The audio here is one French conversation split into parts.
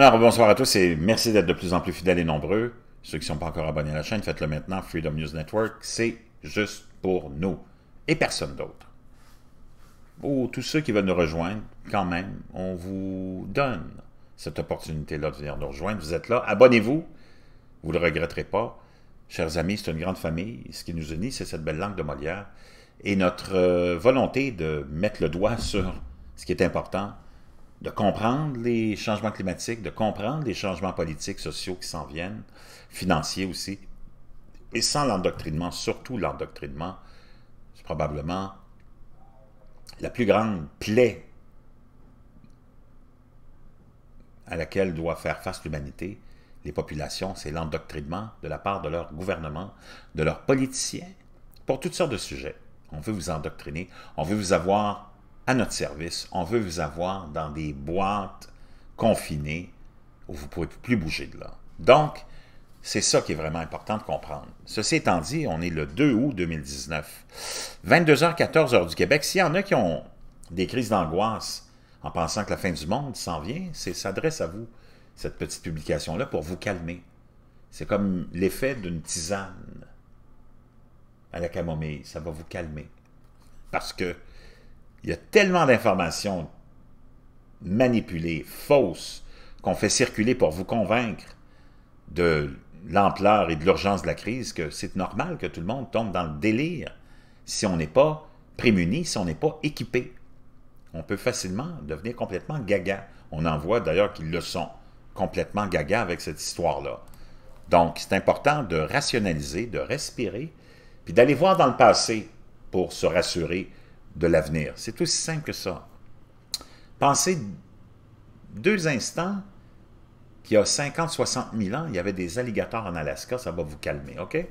Alors, bonsoir à tous et merci d'être de plus en plus fidèles et nombreux. Ceux qui ne sont pas encore abonnés à la chaîne, faites-le maintenant. Freedom News Network, c'est juste pour nous et personne d'autre. Pour oh, tous ceux qui veulent nous rejoindre, quand même, on vous donne cette opportunité-là de venir nous rejoindre. Vous êtes là, abonnez-vous, vous ne le regretterez pas. Chers amis, c'est une grande famille. Ce qui nous unit, c'est cette belle langue de Molière et notre euh, volonté de mettre le doigt sur ce qui est important, de comprendre les changements climatiques, de comprendre les changements politiques, sociaux qui s'en viennent, financiers aussi. Et sans l'endoctrinement, surtout l'endoctrinement, c'est probablement la plus grande plaie à laquelle doit faire face l'humanité, les populations, c'est l'endoctrinement de la part de leur gouvernement, de leurs politiciens, pour toutes sortes de sujets. On veut vous endoctriner, on veut vous avoir à notre service. On veut vous avoir dans des boîtes confinées où vous ne pouvez plus bouger de là. Donc, c'est ça qui est vraiment important de comprendre. Ceci étant dit, on est le 2 août 2019. 22h14 h du Québec. S'il y en a qui ont des crises d'angoisse en pensant que la fin du monde s'en vient, c'est s'adresse à vous, cette petite publication-là, pour vous calmer. C'est comme l'effet d'une tisane à la camomille. Ça va vous calmer. Parce que il y a tellement d'informations manipulées, fausses, qu'on fait circuler pour vous convaincre de l'ampleur et de l'urgence de la crise que c'est normal que tout le monde tombe dans le délire si on n'est pas prémuni, si on n'est pas équipé. On peut facilement devenir complètement gaga. On en voit d'ailleurs qu'ils le sont, complètement gaga avec cette histoire-là. Donc, c'est important de rationaliser, de respirer, puis d'aller voir dans le passé pour se rassurer de l'avenir. C'est aussi simple que ça. Pensez deux instants qu'il y a 50, 60 000 ans, il y avait des alligators en Alaska, ça va vous calmer, OK?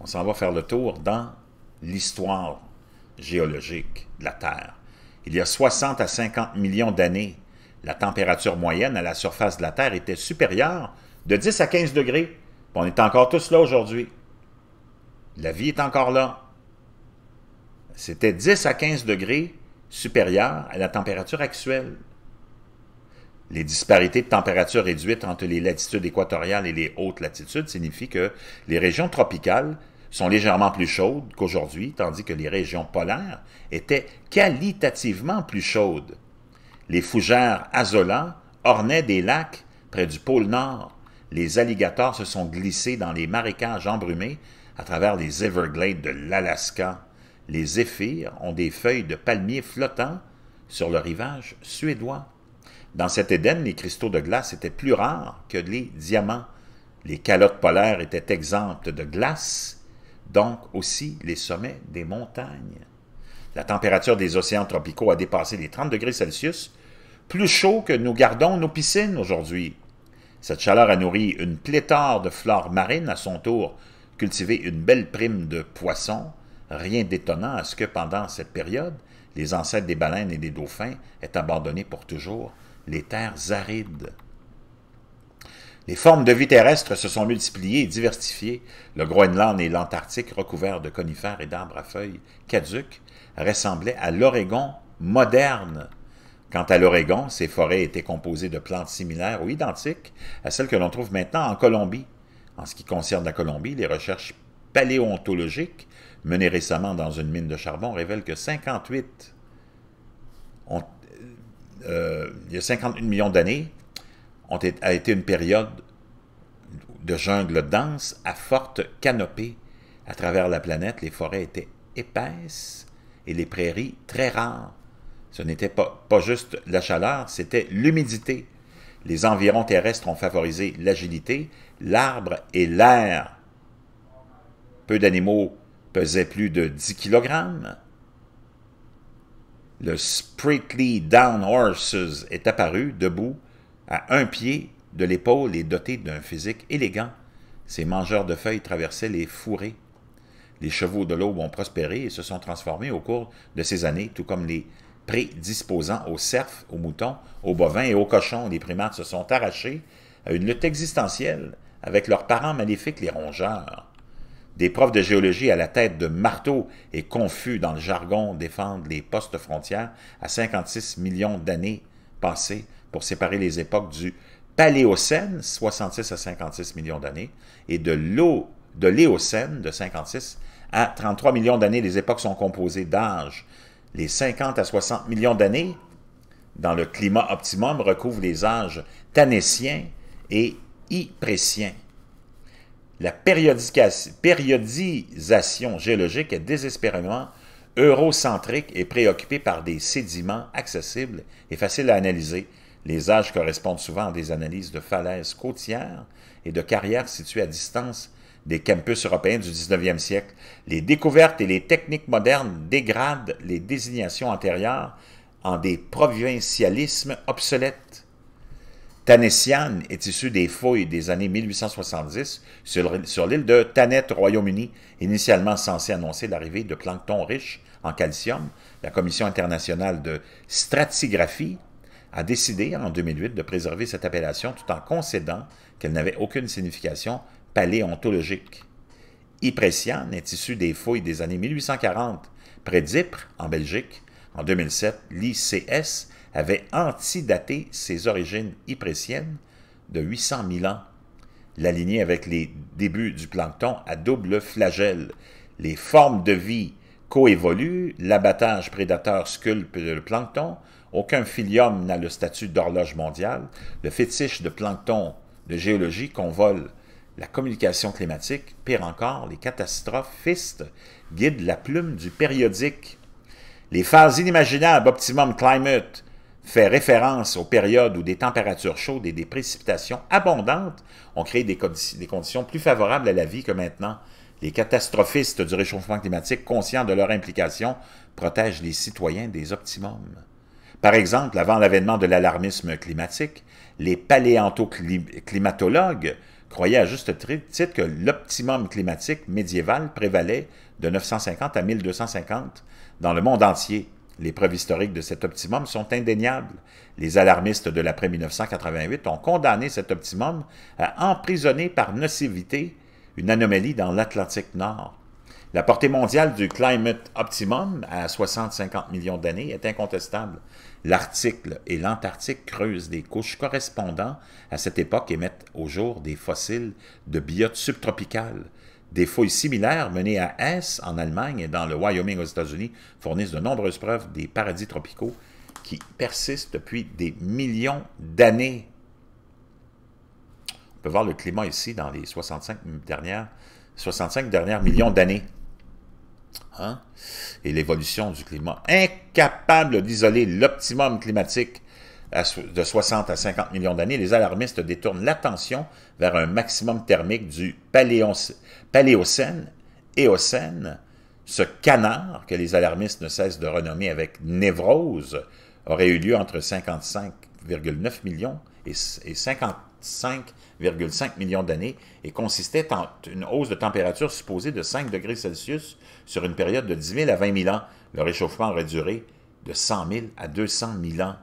On s'en va faire le tour dans l'histoire géologique de la Terre. Il y a 60 à 50 millions d'années, la température moyenne à la surface de la Terre était supérieure de 10 à 15 degrés. On est encore tous là aujourd'hui. La vie est encore là c'était 10 à 15 degrés supérieurs à la température actuelle. Les disparités de température réduites entre les latitudes équatoriales et les hautes latitudes signifient que les régions tropicales sont légèrement plus chaudes qu'aujourd'hui, tandis que les régions polaires étaient qualitativement plus chaudes. Les fougères azolantes ornaient des lacs près du pôle Nord. Les alligators se sont glissés dans les marécages embrumés à travers les Everglades de l'Alaska. Les zéphyrs ont des feuilles de palmier flottant sur le rivage suédois. Dans cet Éden, les cristaux de glace étaient plus rares que les diamants. Les calottes polaires étaient exemptes de glace, donc aussi les sommets des montagnes. La température des océans tropicaux a dépassé les 30 degrés Celsius, plus chaud que nous gardons nos piscines aujourd'hui. Cette chaleur a nourri une pléthore de flore marine, à son tour cultivé une belle prime de poissons, Rien d'étonnant à ce que pendant cette période, les ancêtres des baleines et des dauphins aient abandonné pour toujours les terres arides. Les formes de vie terrestre se sont multipliées et diversifiées. Le Groenland et l'Antarctique, recouverts de conifères et d'arbres à feuilles caduques, ressemblaient à l'Oregon moderne. Quant à l'Oregon, ses forêts étaient composées de plantes similaires ou identiques à celles que l'on trouve maintenant en Colombie. En ce qui concerne la Colombie, les recherches paléontologiques menée récemment dans une mine de charbon révèle que 58 euh, euh, il y a 51 millions d'années ont été, a été une période de jungle dense à forte canopée à travers la planète. Les forêts étaient épaisses et les prairies très rares. Ce n'était pas, pas juste la chaleur, c'était l'humidité. Les environs terrestres ont favorisé l'agilité, l'arbre et l'air. Peu d'animaux pesait plus de 10 kg. Le Spritely Down Horses est apparu, debout, à un pied de l'épaule et doté d'un physique élégant. Ses mangeurs de feuilles traversaient les fourrés. Les chevaux de l'aube ont prospéré et se sont transformés au cours de ces années, tout comme les prédisposants aux cerfs, aux moutons, aux bovins et aux cochons. Les primates se sont arrachés à une lutte existentielle avec leurs parents maléfiques, les rongeurs. Des profs de géologie à la tête de marteau et confus dans le jargon défendent les postes frontières à 56 millions d'années passées pour séparer les époques du Paléocène, 66 à 56 millions d'années, et de de l'Éocène, de 56 à 33 millions d'années. Les époques sont composées d'âges. Les 50 à 60 millions d'années, dans le climat optimum, recouvrent les âges tanétiens et ypréciens. La périodisation géologique est désespérément eurocentrique et préoccupée par des sédiments accessibles et faciles à analyser. Les âges correspondent souvent à des analyses de falaises côtières et de carrières situées à distance des campus européens du 19e siècle. Les découvertes et les techniques modernes dégradent les désignations antérieures en des provincialismes obsolètes. Tanessian est issu des fouilles des années 1870 sur, l'île de Tanet, Royaume-Uni, initialement censée annoncer l'arrivée de plancton riche en calcium. La Commission internationale de stratigraphie a décidé en 2008 de préserver cette appellation tout en concédant qu'elle n'avait aucune signification paléontologique. Ypressian est issu des fouilles des années 1840 près d'Ypres, en Belgique. En 2007, l'ICS avait antidaté ses origines hyprétiennes de 800 000 ans, l'aligné avec les débuts du plancton à double flagelle. Les formes de vie coévoluent, l'abattage prédateur sculpte le plancton, aucun filium n'a le statut d'horloge mondiale, le fétiche de plancton de géologie convole la communication climatique, pire encore, les catastrophes fistes guident la plume du périodique. Les phases inimaginables, Optimum Climate, fait référence aux périodes où des températures chaudes et des précipitations abondantes ont créé des, conditions plus favorables à la vie que maintenant. Les catastrophistes du réchauffement climatique, conscients de leur implication, protègent les citoyens des optimums. Par exemple, avant l'avènement de l'alarmisme climatique, les paléanto-climatologues croyaient à juste titre que l'optimum climatique médiéval prévalait de 950 à 1250 dans le monde entier, les preuves historiques de cet optimum sont indéniables. Les alarmistes de l'après-1988 ont condamné cet optimum à emprisonner par nocivité une anomalie dans l'Atlantique Nord. La portée mondiale du Climate Optimum à 60-50 millions d'années est incontestable. L'Arctique et l'Antarctique creusent des couches correspondant à cette époque et mettent au jour des fossiles de biotes subtropicales, des fouilles similaires menées à Hesse, en Allemagne, et dans le Wyoming aux États-Unis fournissent de nombreuses preuves des paradis tropicaux qui persistent depuis des millions d'années. On peut voir le climat ici dans les 65 dernières, 65 dernières millions d'années. Hein, et l'évolution du climat, incapable d'isoler l'optimum climatique de 60 à 50 millions d'années, les alarmistes détournent l'attention vers un maximum thermique du Paléocène, Éocène, ce canard que les alarmistes ne cessent de renommer avec névrose aurait eu lieu entre 55,9 millions et 55,5 millions d'années et consistait en une hausse de température supposée de 5 degrés Celsius sur une période de 10 000 à 20 000 ans. Le réchauffement aurait duré de 100 000 à 200 000 ans.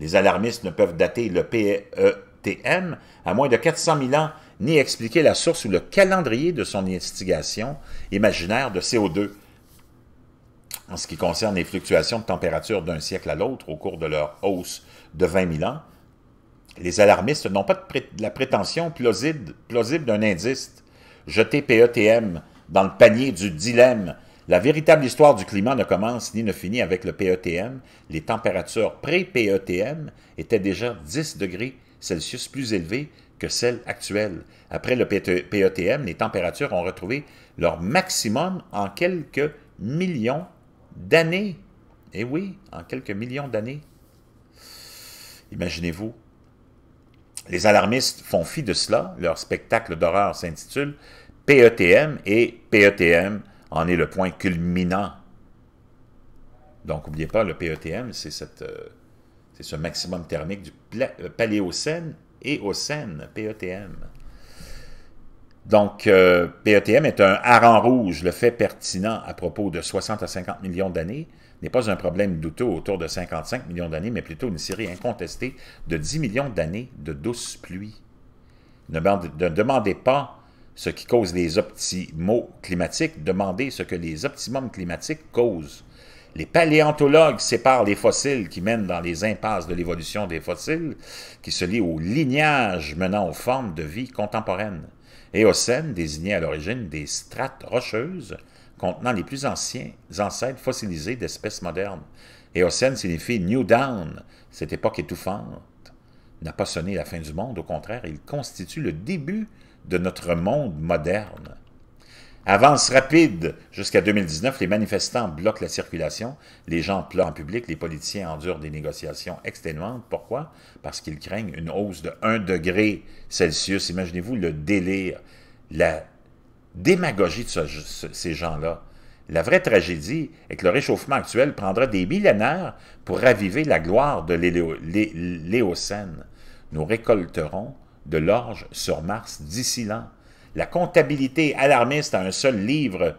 Les alarmistes ne peuvent dater le PETM à moins de 400 000 ans, ni expliquer la source ou le calendrier de son investigation imaginaire de CO2 en ce qui concerne les fluctuations de température d'un siècle à l'autre au cours de leur hausse de 20 000 ans, les alarmistes n'ont pas la prétention plausible, plausible d'un indice. Jeter PETM dans le panier du dilemme la véritable histoire du climat ne commence ni ne finit avec le PETM. Les températures pré-PETM étaient déjà 10 degrés Celsius plus élevées que celles actuelles. Après le PETM, e les températures ont retrouvé leur maximum en quelques millions d'années. Eh oui, en quelques millions d'années. Imaginez-vous. Les alarmistes font fi de cela. Leur spectacle d'horreur s'intitule PETM et PETM en est le point culminant. Donc, n'oubliez pas, le PETM, e euh, c'est ce maximum thermique du euh, Paléocène et Ocène, PETM. Donc, euh, PETM est un en rouge. Le fait pertinent à propos de 60 à 50 millions d'années n'est pas un problème douteux autour de 55 millions d'années, mais plutôt une série incontestée de 10 millions d'années de douce pluie. Ne, demandez pas ce qui cause les optimaux climatiques, demander ce que les optimums climatiques causent. Les paléontologues séparent les fossiles qui mènent dans les impasses de l'évolution des fossiles, qui se lient au lignage menant aux formes de vie contemporaines. Éocène désignait à l'origine des strates rocheuses contenant les plus anciens ancêtres fossilisés d'espèces modernes. Éocène signifie New Down, cette époque étouffante n'a pas sonné la fin du monde, au contraire, il constitue le début de notre monde moderne. Avance rapide jusqu'à 2019, les manifestants bloquent la circulation, les gens pleurent en public, les politiciens endurent des négociations exténuantes. Pourquoi? Parce qu'ils craignent une hausse de 1 degré Celsius. Imaginez-vous le délire, la démagogie de ces gens-là. La vraie tragédie est que le réchauffement actuel prendra des millénaires pour raviver la gloire de l'Éocène. Nous récolterons de l'orge sur Mars d'ici l'an. La comptabilité alarmiste à un seul livre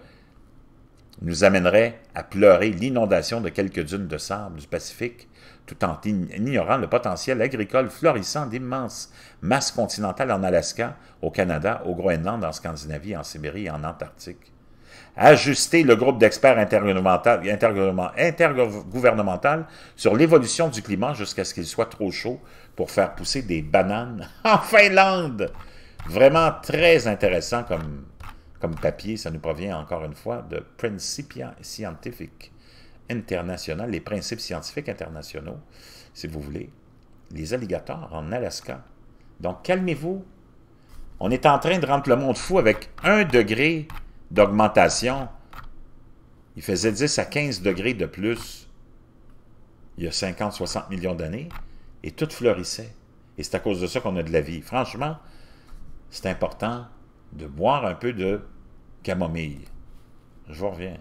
nous amènerait à pleurer l'inondation de quelques dunes de sable du Pacifique, tout en ignorant le potentiel agricole florissant d'immenses masses continentales en Alaska, au Canada, au Groenland, en Scandinavie, en Sibérie et en Antarctique ajuster le groupe d'experts intergouvernemental, sur l'évolution du climat jusqu'à ce qu'il soit trop chaud pour faire pousser des bananes en Finlande. Vraiment très intéressant comme, comme papier. Ça nous provient encore une fois de Principia Scientific International, les principes scientifiques internationaux, si vous voulez. Les alligators en Alaska. Donc calmez-vous. On est en train de rendre le monde fou avec un degré d'augmentation, il faisait 10 à 15 degrés de plus il y a 50, 60 millions d'années, et tout fleurissait. Et c'est à cause de ça qu'on a de la vie. Franchement, c'est important de boire un peu de camomille. Je vous reviens.